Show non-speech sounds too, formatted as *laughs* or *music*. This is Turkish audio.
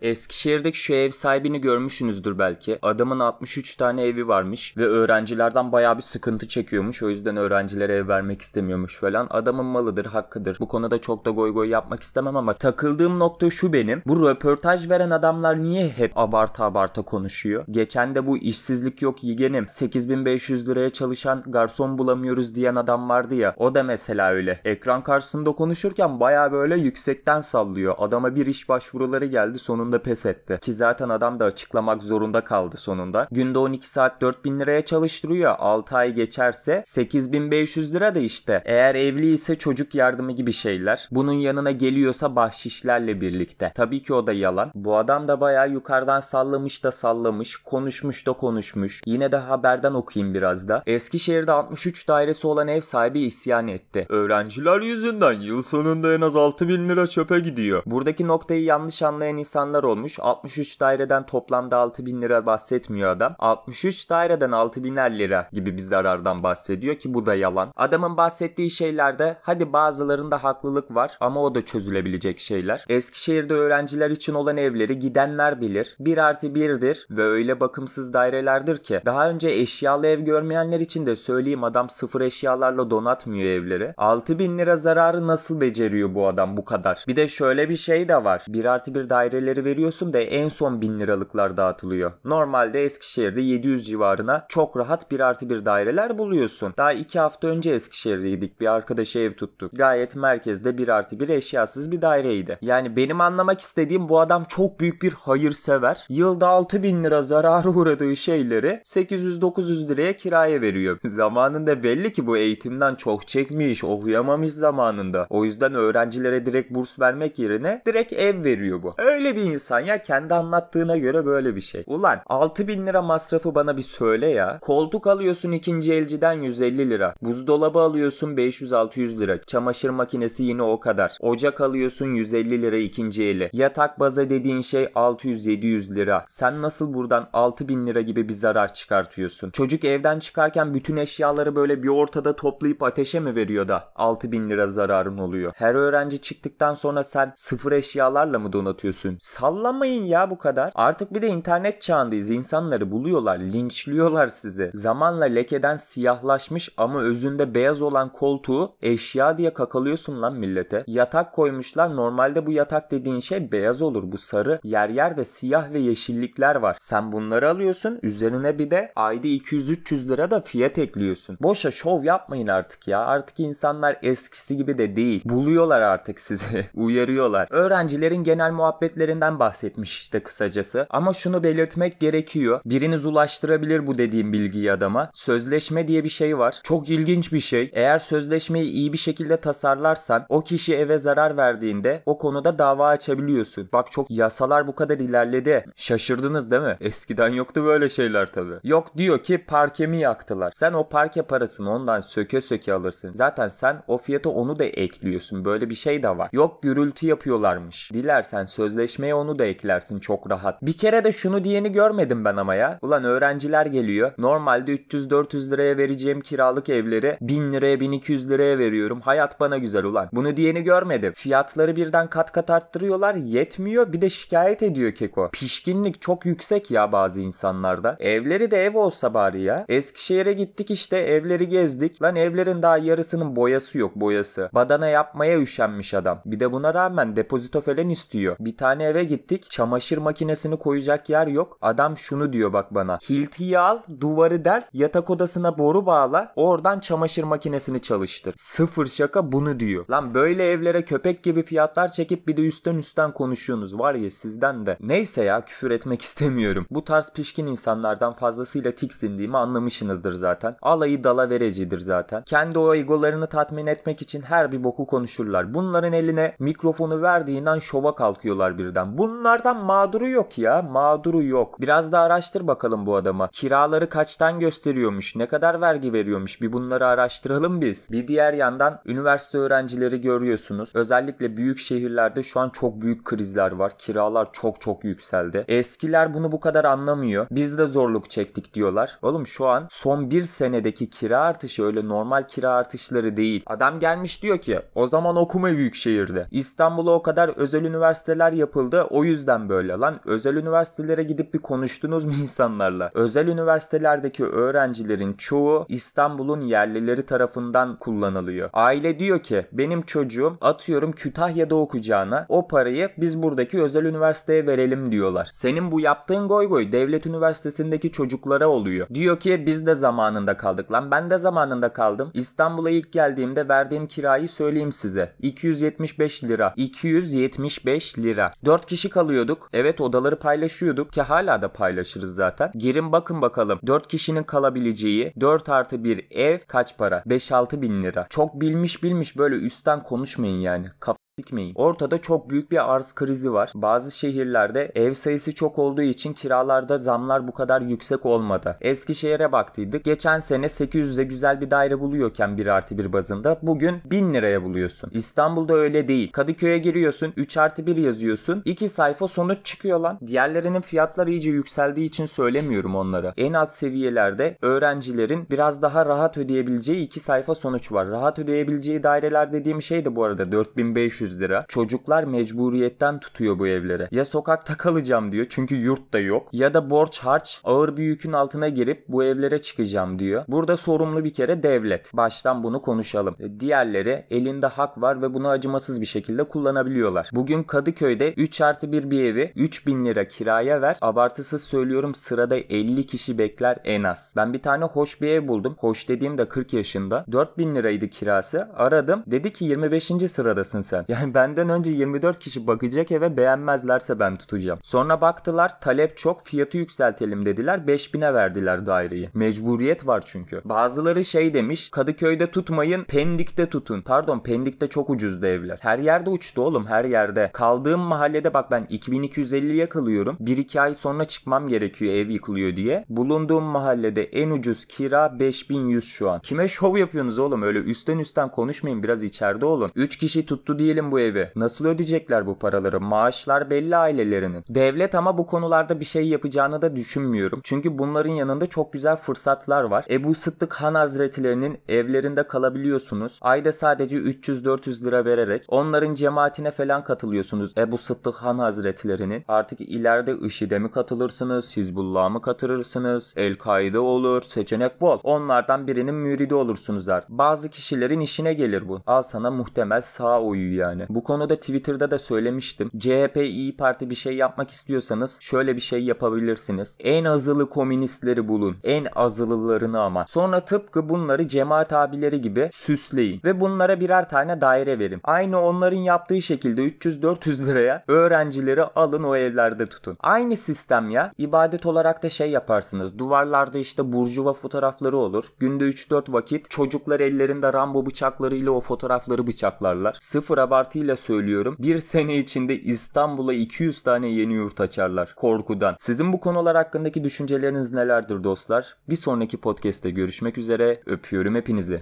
Eskişehir'deki şu ev sahibini görmüşsünüzdür belki. Adamın 63 tane evi varmış ve öğrencilerden bayağı bir sıkıntı çekiyormuş. O yüzden öğrencilere ev vermek istemiyormuş falan. Adamın malıdır, hakkıdır. Bu konuda çok da goy goy yapmak istemem ama takıldığım nokta şu benim. Bu röportaj veren adamlar niye hep abarta abarta konuşuyor? Geçen de bu işsizlik yok yigenim. 8500 liraya çalışan garson bulamıyoruz diyen adam vardı ya. O da mesela öyle. Ekran karşısında konuşurken bayağı böyle yüksekten sallıyor. Adama bir iş başvuruları geldi. Sonunda sonunda pes etti. Ki zaten adam da açıklamak zorunda kaldı sonunda. Günde 12 saat 4000 liraya çalıştırıyor. 6 ay geçerse 8500 lira da işte. Eğer evli ise çocuk yardımı gibi şeyler. Bunun yanına geliyorsa bahşişlerle birlikte. Tabii ki o da yalan. Bu adam da bayağı yukarıdan sallamış da sallamış. Konuşmuş da konuşmuş. Yine de haberden okuyayım biraz da. Eskişehir'de 63 dairesi olan ev sahibi isyan etti. Öğrenciler yüzünden yıl sonunda en az 6000 lira çöpe gidiyor. Buradaki noktayı yanlış anlayan insanlar hesaplar olmuş. 63 daireden toplamda 6 bin lira bahsetmiyor adam. 63 daireden 6 biner lira gibi bir zarardan bahsediyor ki bu da yalan. Adamın bahsettiği şeylerde hadi bazılarında haklılık var ama o da çözülebilecek şeyler. Eskişehir'de öğrenciler için olan evleri gidenler bilir. 1 artı 1'dir ve öyle bakımsız dairelerdir ki. Daha önce eşyalı ev görmeyenler için de söyleyeyim adam sıfır eşyalarla donatmıyor evleri. 6 bin lira zararı nasıl beceriyor bu adam bu kadar? Bir de şöyle bir şey de var. 1 artı 1 daireleri ve veriyorsun da en son 1000 liralıklar dağıtılıyor. Normalde Eskişehir'de 700 civarına çok rahat bir artı bir daireler buluyorsun. Daha 2 hafta önce Eskişehir'deydik bir arkadaşa ev tuttuk. Gayet merkezde 1 artı 1 eşyasız bir daireydi. Yani benim anlamak istediğim bu adam çok büyük bir hayırsever. Yılda 6000 lira zararı uğradığı şeyleri 800-900 liraya kiraya veriyor. *laughs* Zamanında belli ki bu eğitimden çok çekmiş, okuyamamış zamanında. O yüzden öğrencilere direkt burs vermek yerine direkt ev veriyor bu. Öyle bir insan enteresan ya. Kendi anlattığına göre böyle bir şey. Ulan 6000 lira masrafı bana bir söyle ya. Koltuk alıyorsun ikinci elciden 150 lira. Buzdolabı alıyorsun 500-600 lira. Çamaşır makinesi yine o kadar. Ocak alıyorsun 150 lira ikinci eli. Yatak baza dediğin şey 600-700 lira. Sen nasıl buradan 6000 lira gibi bir zarar çıkartıyorsun? Çocuk evden çıkarken bütün eşyaları böyle bir ortada toplayıp ateşe mi veriyor da 6000 lira zararın oluyor? Her öğrenci çıktıktan sonra sen sıfır eşyalarla mı donatıyorsun? Sal Sallamayın ya bu kadar. Artık bir de internet çağındayız. İnsanları buluyorlar, linçliyorlar sizi. Zamanla lekeden siyahlaşmış ama özünde beyaz olan koltuğu eşya diye kakalıyorsun lan millete. Yatak koymuşlar. Normalde bu yatak dediğin şey beyaz olur. Bu sarı. Yer yerde siyah ve yeşillikler var. Sen bunları alıyorsun. Üzerine bir de ayda 200-300 lira da fiyat ekliyorsun. Boşa şov yapmayın artık ya. Artık insanlar eskisi gibi de değil. Buluyorlar artık sizi. *laughs* Uyarıyorlar. Öğrencilerin genel muhabbetlerinden şeylerden bahsetmiş işte kısacası. Ama şunu belirtmek gerekiyor. Biriniz ulaştırabilir bu dediğim bilgiyi adama. Sözleşme diye bir şey var. Çok ilginç bir şey. Eğer sözleşmeyi iyi bir şekilde tasarlarsan o kişi eve zarar verdiğinde o konuda dava açabiliyorsun. Bak çok yasalar bu kadar ilerledi. Şaşırdınız değil mi? Eskiden yoktu böyle şeyler tabi. Yok diyor ki parkemi yaktılar. Sen o parke parasını ondan söke söke alırsın. Zaten sen o fiyata onu da ekliyorsun. Böyle bir şey de var. Yok gürültü yapıyorlarmış. Dilersen sözleşmeye onu da eklersin çok rahat. Bir kere de şunu diyeni görmedim ben ama ya. Ulan öğrenciler geliyor. Normalde 300-400 liraya vereceğim kiralık evleri 1000 liraya 1200 liraya veriyorum. Hayat bana güzel ulan. Bunu diyeni görmedim. Fiyatları birden kat kat arttırıyorlar. Yetmiyor bir de şikayet ediyor Keko. Pişkinlik çok yüksek ya bazı insanlarda. Evleri de ev olsa bari ya. Eskişehir'e gittik işte evleri gezdik. Lan evlerin daha yarısının boyası yok boyası. Badana yapmaya üşenmiş adam. Bir de buna rağmen depozito falan istiyor. Bir tane eve gittik. Çamaşır makinesini koyacak yer yok. Adam şunu diyor bak bana. Hiltiyi al, duvarı del, yatak odasına boru bağla. Oradan çamaşır makinesini çalıştır. Sıfır şaka bunu diyor. Lan böyle evlere köpek gibi fiyatlar çekip bir de üstten üstten konuşuyorsunuz. Var ya sizden de. Neyse ya küfür etmek *laughs* istemiyorum. Bu tarz pişkin insanlardan fazlasıyla tiksindiğimi anlamışsınızdır zaten. Alayı dala verecidir zaten. Kendi o egolarını tatmin etmek için her bir boku konuşurlar. Bunların eline mikrofonu verdiğinden şova kalkıyorlar birden. Bunlardan mağduru yok ya. Mağduru yok. Biraz da araştır bakalım bu adama. Kiraları kaçtan gösteriyormuş? Ne kadar vergi veriyormuş? Bir bunları araştıralım biz. Bir diğer yandan üniversite öğrencileri görüyorsunuz. Özellikle büyük şehirlerde şu an çok büyük krizler var. Kiralar çok çok yükseldi. Eskiler bunu bu kadar anlamıyor. Biz de zorluk çektik diyorlar. Oğlum şu an son bir senedeki kira artışı öyle normal kira artışları değil. Adam gelmiş diyor ki o zaman okuma büyük şehirde. İstanbul'a o kadar özel üniversiteler yapıldı. O yüzden böyle lan. Özel üniversitelere gidip bir konuştunuz mu *laughs* insanlarla? Özel üniversitelerdeki öğrencilerin çoğu İstanbul'un yerlileri tarafından kullanılıyor. Aile diyor ki benim çocuğum atıyorum Kütahya'da okuyacağına o parayı biz buradaki özel üniversiteye verelim diyorlar. Senin bu yaptığın goy goy devlet üniversitesindeki çocuklara oluyor. Diyor ki biz de zamanında kaldık lan. Ben de zamanında kaldım. İstanbul'a ilk geldiğimde verdiğim kirayı söyleyeyim size. 275 lira. 275 lira. 4 kişi kişi kalıyorduk. Evet odaları paylaşıyorduk ki hala da paylaşırız zaten. Girin bakın bakalım 4 kişinin kalabileceği 4 artı 1 ev kaç para? 5-6 bin lira. Çok bilmiş bilmiş böyle üstten konuşmayın yani. Kaf sikmeyin. Ortada çok büyük bir arz krizi var. Bazı şehirlerde ev sayısı çok olduğu için kiralarda zamlar bu kadar yüksek olmadı. Eskişehir'e baktıydık. Geçen sene 800'e güzel bir daire buluyorken 1 artı 1 bazında bugün 1000 liraya buluyorsun. İstanbul'da öyle değil. Kadıköy'e giriyorsun 3 artı 1 yazıyorsun. 2 sayfa sonuç çıkıyor lan. Diğerlerinin fiyatları iyice yükseldiği için söylemiyorum onlara. En alt seviyelerde öğrencilerin biraz daha rahat ödeyebileceği 2 sayfa sonuç var. Rahat ödeyebileceği daireler dediğim şey de bu arada 4500 500 lira. Çocuklar mecburiyetten tutuyor bu evlere. Ya sokakta kalacağım diyor çünkü yurt da yok. Ya da borç harç ağır bir yükün altına girip bu evlere çıkacağım diyor. Burada sorumlu bir kere devlet. Baştan bunu konuşalım. E, diğerleri elinde hak var ve bunu acımasız bir şekilde kullanabiliyorlar. Bugün Kadıköy'de 3 artı 1 bir evi 3000 lira kiraya ver. Abartısız söylüyorum sırada 50 kişi bekler en az. Ben bir tane hoş bir ev buldum. Hoş dediğim de 40 yaşında. 4000 liraydı kirası. Aradım. Dedi ki 25. sıradasın sen. Yani benden önce 24 kişi bakacak eve beğenmezlerse ben tutacağım. Sonra baktılar talep çok fiyatı yükseltelim dediler 5000'e verdiler daireyi. Mecburiyet var çünkü. Bazıları şey demiş Kadıköy'de tutmayın Pendik'te tutun. Pardon Pendik'te çok ucuzdu evler. Her yerde uçtu oğlum her yerde. Kaldığım mahallede bak ben 2250'ye kalıyorum. 1-2 ay sonra çıkmam gerekiyor ev yıkılıyor diye. Bulunduğum mahallede en ucuz kira 5100 şu an. Kime şov yapıyorsunuz oğlum öyle üstten üstten konuşmayın biraz içeride olun. 3 kişi tuttu diyelim verelim bu evi. Nasıl ödeyecekler bu paraları? Maaşlar belli ailelerinin. Devlet ama bu konularda bir şey yapacağını da düşünmüyorum. Çünkü bunların yanında çok güzel fırsatlar var. Ebu Sıddık Han Hazretlerinin evlerinde kalabiliyorsunuz. Ayda sadece 300-400 lira vererek onların cemaatine falan katılıyorsunuz. Ebu Sıddık Han Hazretlerinin. Artık ileride IŞİD'e mi katılırsınız? Hizbullah'a mı katılırsınız? El-Kaide olur. Seçenek bol. Onlardan birinin müridi olursunuz artık. Bazı kişilerin işine gelir bu. Al sana muhtemel sağ oyu yani yani. Bu konuda Twitter'da da söylemiştim. CHP İyi Parti bir şey yapmak istiyorsanız şöyle bir şey yapabilirsiniz. En azılı komünistleri bulun. En azılılarını ama. Sonra tıpkı bunları cemaat abileri gibi süsleyin ve bunlara birer tane daire verin. Aynı onların yaptığı şekilde 300-400 liraya öğrencileri alın o evlerde tutun. Aynı sistem ya. İbadet olarak da şey yaparsınız. Duvarlarda işte burjuva fotoğrafları olur. Günde 3-4 vakit çocuklar ellerinde Rambo bıçaklarıyla o fotoğrafları bıçaklarlar. Sıfır abar şartıyla söylüyorum. Bir sene içinde İstanbul'a 200 tane yeni yurt açarlar korkudan. Sizin bu konular hakkındaki düşünceleriniz nelerdir dostlar? Bir sonraki podcast'te görüşmek üzere. Öpüyorum hepinizi.